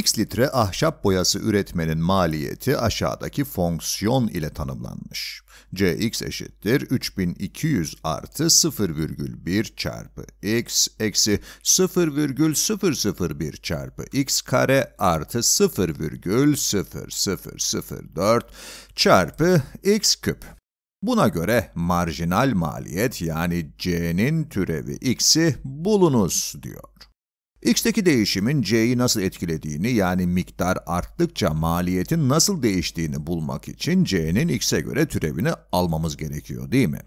X litre ahşap boyası üretmenin maliyeti aşağıdaki fonksiyon ile tanımlanmış. Cx eşittir 3200 artı 0,1 çarpı x eksi 0,001 çarpı x kare artı 0,0004 çarpı x küp. Buna göre marjinal maliyet yani C'nin türevi x'i bulunuz diyor. X'teki değişimin C'yi nasıl etkilediğini yani miktar arttıkça maliyetin nasıl değiştiğini bulmak için C'nin X'e göre türevini almamız gerekiyor değil mi?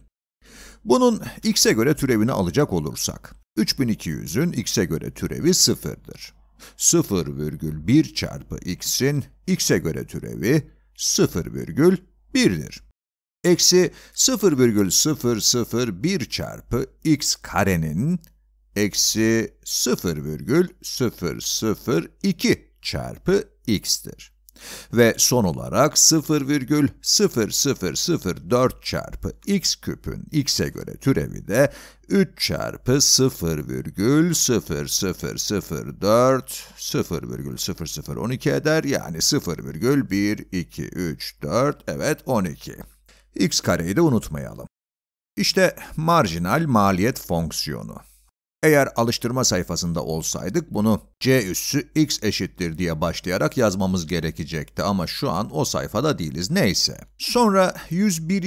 Bunun X'e göre türevini alacak olursak, 3200'ün X'e göre türevi sıfırdır. 0,1 çarpı X'in X'e göre türevi 0,1'dir. Eksi 0,001 çarpı X karenin eksi 0,002 çarpı x'tir. Ve son olarak 0,0004 çarpı x küpün x'e göre türevi de 3 çarpı 0,0004 0,0012 eder yani 0,1234 evet 12. x kareyi de unutmayalım. İşte marjinal maliyet fonksiyonu. Eğer alıştırma sayfasında olsaydık bunu c üssü x eşittir diye başlayarak yazmamız gerekecekti ama şu an o sayfada değiliz neyse. Sonra 101.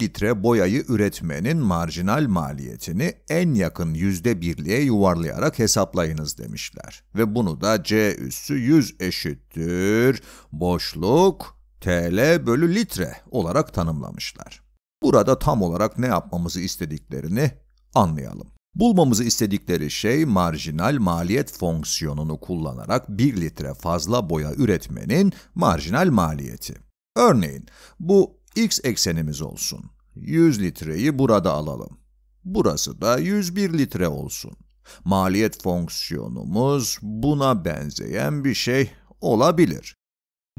litre boyayı üretmenin marjinal maliyetini en yakın yüzde birliğe yuvarlayarak hesaplayınız demişler. Ve bunu da c üssü 100 eşittir boşluk TL bölü litre olarak tanımlamışlar. Burada tam olarak ne yapmamızı istediklerini anlayalım. Bulmamızı istedikleri şey marjinal maliyet fonksiyonunu kullanarak 1 litre fazla boya üretmenin marjinal maliyeti. Örneğin bu x eksenimiz olsun. 100 litreyi burada alalım. Burası da 101 litre olsun. Maliyet fonksiyonumuz buna benzeyen bir şey olabilir.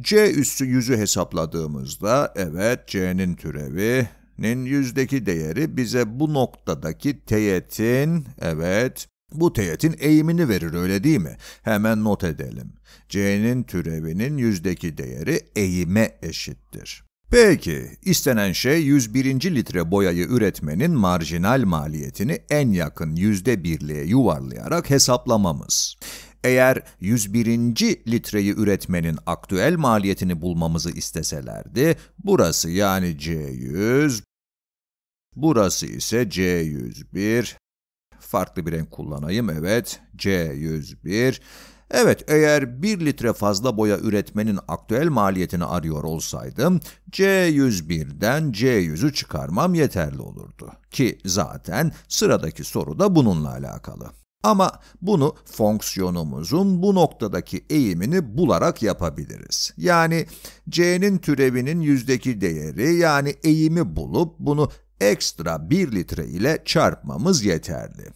c üssü 100'ü hesapladığımızda evet c'nin türevi TL'nin yüzdeki değeri bize bu noktadaki teğetin, evet, bu teğetin eğimini verir öyle değil mi? Hemen not edelim. C'nin türevinin yüzdeki değeri eğime eşittir. Peki, istenen şey 101. litre boyayı üretmenin marjinal maliyetini en yakın yüzde birliğe yuvarlayarak hesaplamamız. Eğer 101. litreyi üretmenin aktüel maliyetini bulmamızı isteselerdi, burası yani C100 Burası ise C101. Farklı bir renk kullanayım. Evet, C101. Evet, eğer 1 litre fazla boya üretmenin aktüel maliyetini arıyor olsaydım, C101'den C100'ü çıkarmam yeterli olurdu. Ki zaten sıradaki soru da bununla alakalı. Ama bunu fonksiyonumuzun bu noktadaki eğimini bularak yapabiliriz. Yani c'nin türevinin yüzdeki değeri yani eğimi bulup bunu ekstra 1 litre ile çarpmamız yeterli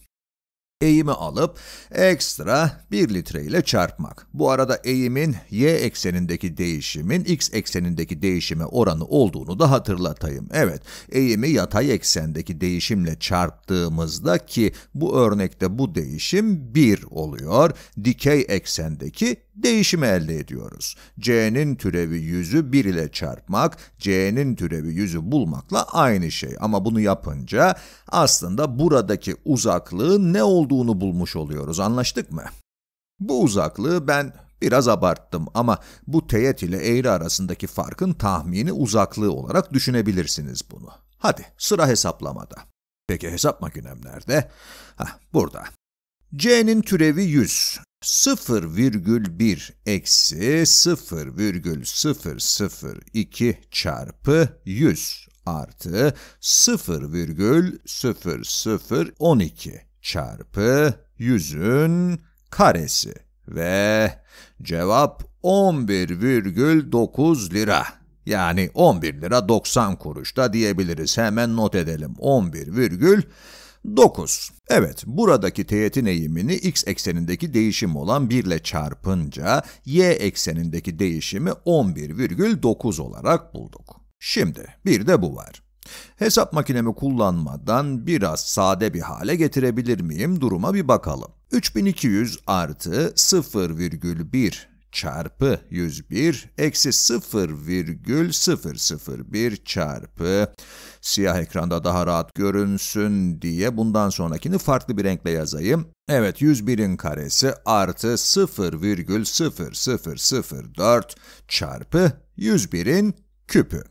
eğimi alıp ekstra 1 litre ile çarpmak. Bu arada eğimin y eksenindeki değişimin x eksenindeki değişime oranı olduğunu da hatırlatayım. Evet, eğimi yatay eksendeki değişimle çarptığımızda ki bu örnekte bu değişim 1 oluyor. Dikey eksendeki değişimi elde ediyoruz. c'nin türevi 100'ü 1 ile çarpmak, c'nin türevi 100'ü bulmakla aynı şey. Ama bunu yapınca aslında buradaki uzaklığın ne olduğunu olduğunu bulmuş oluyoruz anlaştık mı? Bu uzaklığı ben biraz abarttım ama bu teğet ile eğri arasındaki farkın tahmini uzaklığı olarak düşünebilirsiniz bunu. Hadi sıra hesaplamada. Peki hesap makinem nerede? Hah, burada. C'nin türevi 100. 0,1 eksi 0,002 çarpı 100 artı 0,0012 çarpı 100'ün karesi ve cevap 11,9 lira. Yani 11 lira 90 kuruş da diyebiliriz. Hemen not edelim. 11,9. Evet, buradaki teğetin eğimini x eksenindeki değişim olan 1 ile çarpınca y eksenindeki değişimi 11,9 olarak bulduk. Şimdi bir de bu var. Hesap makinemi kullanmadan biraz sade bir hale getirebilir miyim duruma bir bakalım. 3200 artı 0,1 çarpı 101 eksi 0,001 çarpı siyah ekranda daha rahat görünsün diye bundan sonrakini farklı bir renkle yazayım. Evet 101'in karesi artı 0,0004 çarpı 101'in küpü.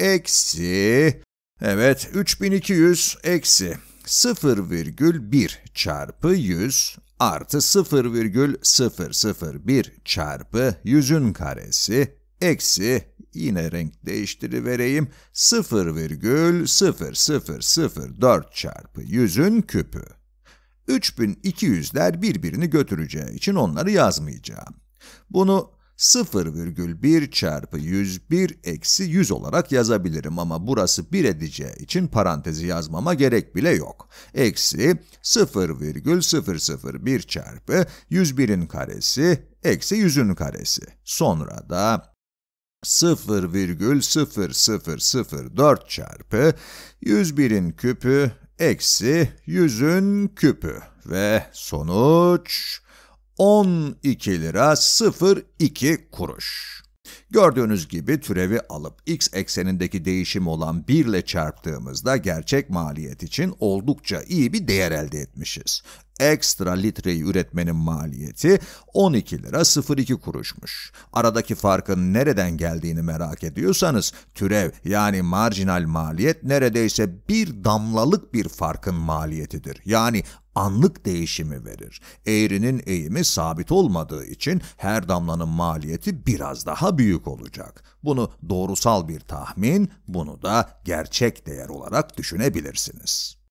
Eksi Evet 3200 eksi 0,1 çarpı 100 artı 0,001 çarpı 100'ün karesi eksi yine renk değiştirivereyim 0,0004 çarpı 100'ün küpü. 3200'ler birbirini götüreceği için onları yazmayacağım. Bunu 0,1 çarpı 101 eksi 100 olarak yazabilirim ama burası 1 edeceği için parantezi yazmama gerek bile yok. Eksi 0,001 çarpı 101'in karesi eksi 100'ün karesi. Sonra da 0,0004 çarpı 101'in küpü eksi 100'ün küpü ve sonuç 12 lira 02 kuruş. Gördüğünüz gibi türevi alıp x eksenindeki değişim olan 1 ile çarptığımızda gerçek maliyet için oldukça iyi bir değer elde etmişiz. Ekstra litreyi üretmenin maliyeti 12 lira 02 kuruşmuş. Aradaki farkın nereden geldiğini merak ediyorsanız türev yani marjinal maliyet neredeyse bir damlalık bir farkın maliyetidir. Yani anlık değişimi verir. Eğrinin eğimi sabit olmadığı için her damlanın maliyeti biraz daha büyük olacak. Bunu doğrusal bir tahmin, bunu da gerçek değer olarak düşünebilirsiniz.